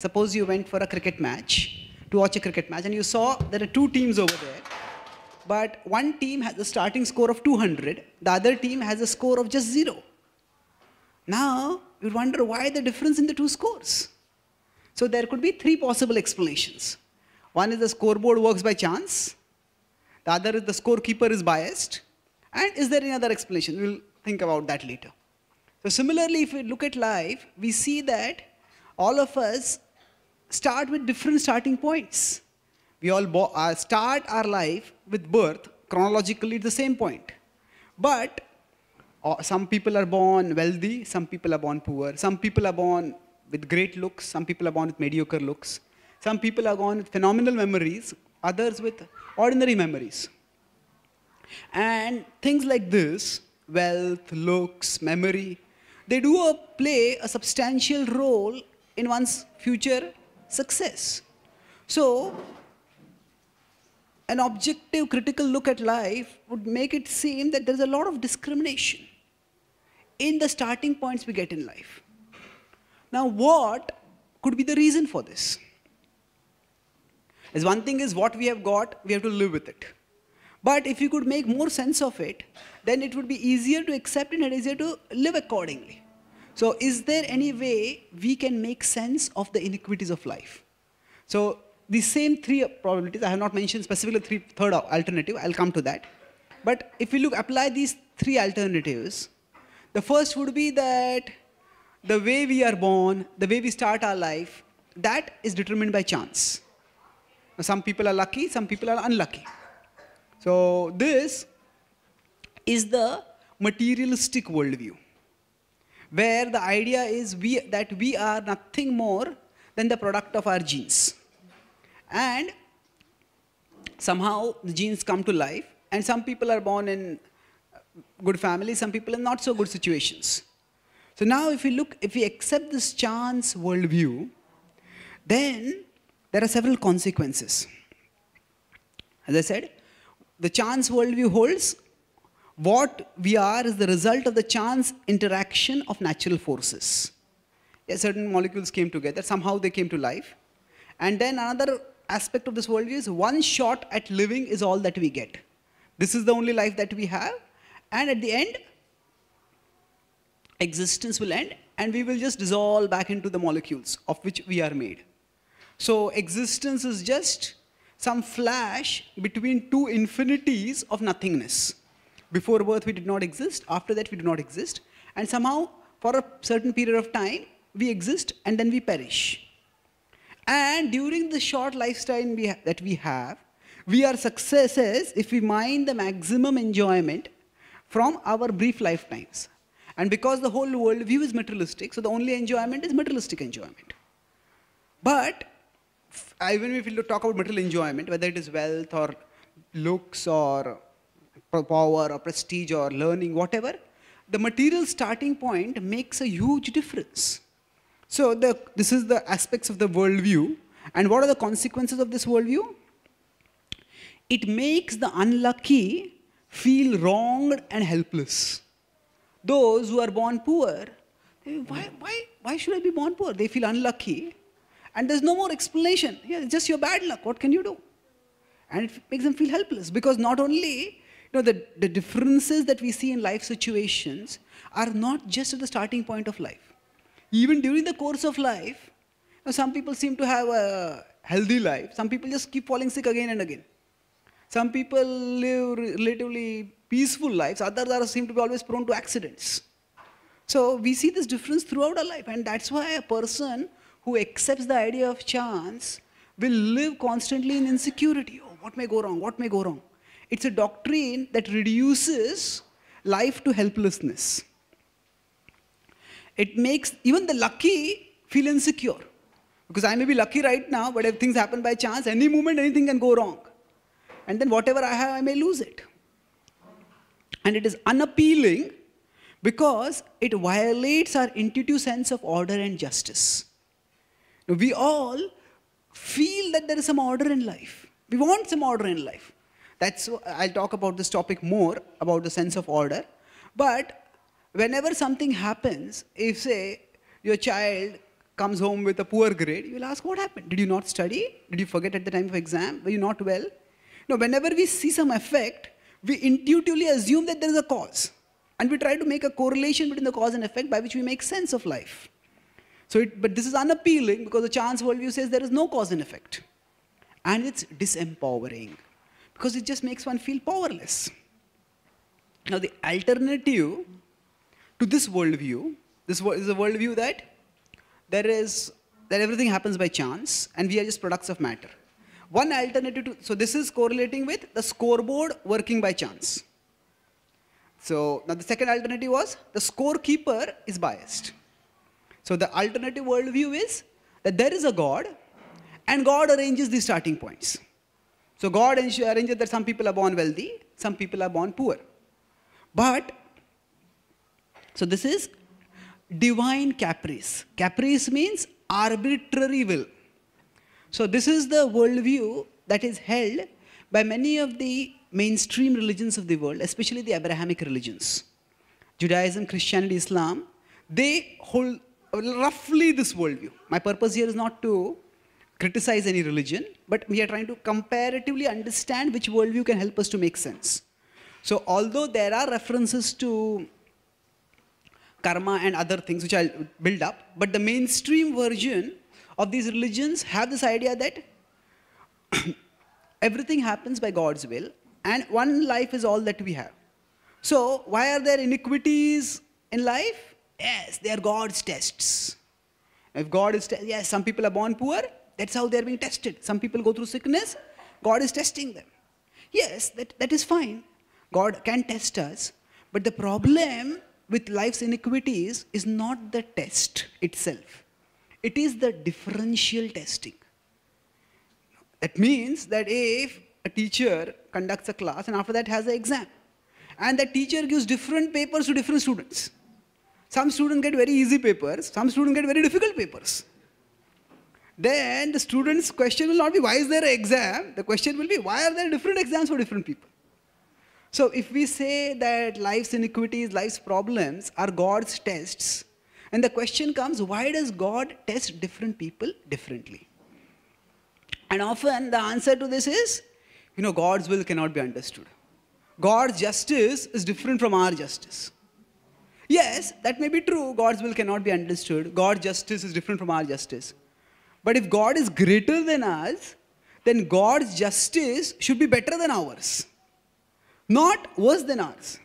Suppose you went for a cricket match, to watch a cricket match, and you saw there are two teams over there. But one team has a starting score of 200, the other team has a score of just zero. Now, you wonder why the difference in the two scores. So there could be three possible explanations. One is the scoreboard works by chance. The other is the scorekeeper is biased. And is there any other explanation? We'll think about that later. So similarly, if we look at life, we see that all of us start with different starting points. We all uh, start our life with birth, chronologically the same point. But uh, some people are born wealthy, some people are born poor, some people are born with great looks, some people are born with mediocre looks, some people are born with phenomenal memories, others with ordinary memories. And things like this, wealth, looks, memory, they do play a substantial role in one's future success. So an objective critical look at life would make it seem that there's a lot of discrimination in the starting points we get in life. Now what could be the reason for this? As one thing is what we have got, we have to live with it. But if you could make more sense of it, then it would be easier to accept and easier to live accordingly. So is there any way we can make sense of the inequalities of life? So the same three probabilities, I have not mentioned specifically three, third alternative, I'll come to that. But if we look, apply these three alternatives, the first would be that the way we are born, the way we start our life, that is determined by chance. Some people are lucky, some people are unlucky. So this is the materialistic worldview where the idea is we, that we are nothing more than the product of our genes. And somehow the genes come to life, and some people are born in good families, some people in not so good situations. So now if we look, if we accept this chance worldview, then there are several consequences. As I said, the chance worldview holds what we are is the result of the chance interaction of natural forces. Yes, certain molecules came together, somehow they came to life. And then another aspect of this world is one shot at living is all that we get. This is the only life that we have. And at the end, existence will end and we will just dissolve back into the molecules of which we are made. So existence is just some flash between two infinities of nothingness. Before birth, we did not exist. After that, we do not exist. And somehow, for a certain period of time, we exist and then we perish. And during the short lifetime we that we have, we are successes if we mine the maximum enjoyment from our brief lifetimes. And because the whole worldview is materialistic, so the only enjoyment is materialistic enjoyment. But even if we talk about material enjoyment, whether it is wealth or looks or power or prestige or learning, whatever, the material starting point makes a huge difference. So the, this is the aspects of the worldview. And what are the consequences of this worldview? It makes the unlucky feel wronged and helpless. Those who are born poor, they, why, why, why should I be born poor? They feel unlucky. And there's no more explanation. Yeah, it's just your bad luck. What can you do? And it makes them feel helpless because not only you know, the, the differences that we see in life situations are not just at the starting point of life. Even during the course of life, you know, some people seem to have a healthy life. Some people just keep falling sick again and again. Some people live relatively peaceful lives. Others are, seem to be always prone to accidents. So we see this difference throughout our life. And that's why a person who accepts the idea of chance will live constantly in insecurity. Oh, what may go wrong? What may go wrong? It's a doctrine that reduces life to helplessness. It makes even the lucky feel insecure. Because I may be lucky right now, but if things happen by chance, any moment anything can go wrong. And then whatever I have, I may lose it. And it is unappealing because it violates our intuitive sense of order and justice. We all feel that there is some order in life. We want some order in life. That's, I'll talk about this topic more, about the sense of order. But whenever something happens, if say your child comes home with a poor grade, you'll ask, what happened? Did you not study? Did you forget at the time of exam? Were you not well? No, whenever we see some effect, we intuitively assume that there is a cause. And we try to make a correlation between the cause and effect by which we make sense of life. So, it, but this is unappealing because the chance worldview says there is no cause and effect. And it's disempowering because it just makes one feel powerless. Now, the alternative to this worldview, this is a worldview that there is that everything happens by chance and we are just products of matter. One alternative to, so this is correlating with the scoreboard working by chance. So now the second alternative was the scorekeeper is biased. So the alternative worldview is that there is a God and God arranges the starting points. So God arranges that some people are born wealthy, some people are born poor. But, so this is divine caprice. Caprice means arbitrary will. So this is the worldview that is held by many of the mainstream religions of the world, especially the Abrahamic religions. Judaism, Christianity, Islam, they hold roughly this worldview. My purpose here is not to criticize any religion, but we are trying to comparatively understand which worldview can help us to make sense. So although there are references to karma and other things which I'll build up, but the mainstream version of these religions have this idea that everything happens by God's will and one life is all that we have. So why are there iniquities in life? Yes, they are God's tests. If God is, yes, some people are born poor, that's how they're being tested. Some people go through sickness, God is testing them. Yes, that, that is fine. God can test us. But the problem with life's iniquities is not the test itself, it is the differential testing. That means that if a teacher conducts a class and after that has an exam, and the teacher gives different papers to different students. Some students get very easy papers, some students get very difficult papers then the students' question will not be why is there an exam? The question will be why are there different exams for different people? So if we say that life's iniquities, life's problems are God's tests, and the question comes, why does God test different people differently? And often the answer to this is, you know, God's will cannot be understood. God's justice is different from our justice. Yes, that may be true. God's will cannot be understood. God's justice is different from our justice. But if God is greater than us, then God's justice should be better than ours, not worse than ours.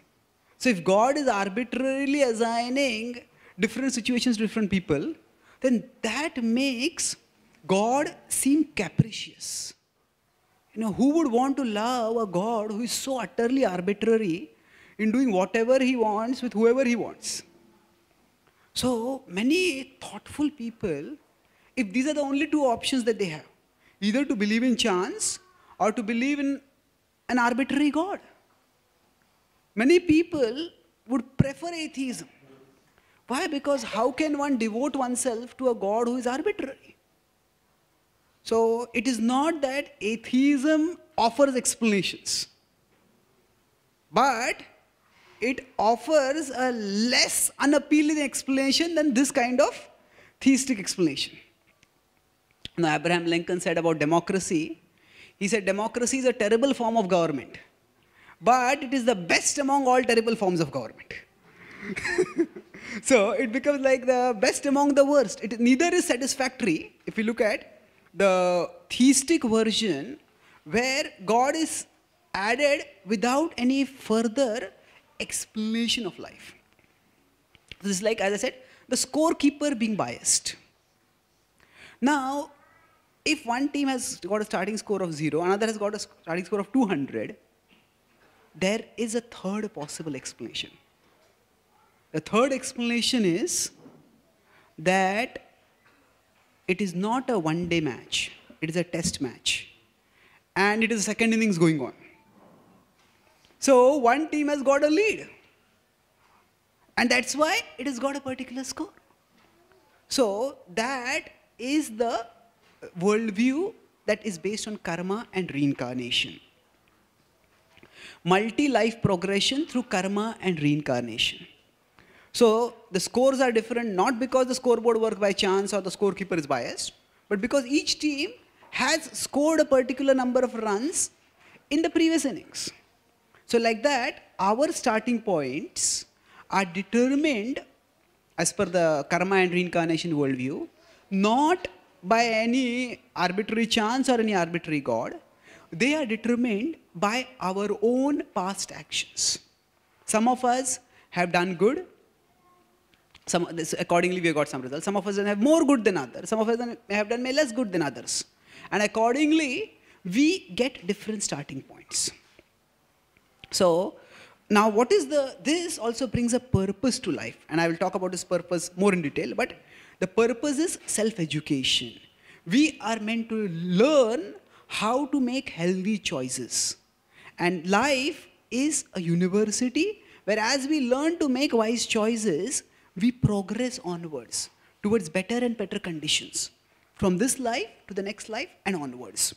So if God is arbitrarily assigning different situations to different people, then that makes God seem capricious. You know, who would want to love a God who is so utterly arbitrary in doing whatever he wants with whoever he wants? So many thoughtful people if these are the only two options that they have, either to believe in chance or to believe in an arbitrary God. Many people would prefer atheism. Why? Because how can one devote oneself to a God who is arbitrary? So it is not that atheism offers explanations, but it offers a less unappealing explanation than this kind of theistic explanation. Now, Abraham Lincoln said about democracy, he said, democracy is a terrible form of government, but it is the best among all terrible forms of government. so it becomes like the best among the worst. It neither is satisfactory, if you look at the theistic version, where God is added without any further explanation of life. This is like, as I said, the scorekeeper being biased. Now, if one team has got a starting score of zero, another has got a starting score of 200, there is a third possible explanation. The third explanation is that it is not a one-day match. It is a test match. And it is second innings going on. So one team has got a lead. And that's why it has got a particular score. So that is the worldview that is based on karma and reincarnation. Multi-life progression through karma and reincarnation. So the scores are different not because the scoreboard work by chance or the scorekeeper is biased, but because each team has scored a particular number of runs in the previous innings. So like that, our starting points are determined as per the karma and reincarnation worldview, not by any arbitrary chance or any arbitrary God. They are determined by our own past actions. Some of us have done good. Some, this, accordingly, we have got some results. Some of us have more good than others. Some of us have done less good than others. And accordingly, we get different starting points. So, now what is the, this also brings a purpose to life. And I will talk about this purpose more in detail. But the purpose is self-education. We are meant to learn how to make healthy choices. And life is a university where as we learn to make wise choices, we progress onwards towards better and better conditions from this life to the next life and onwards.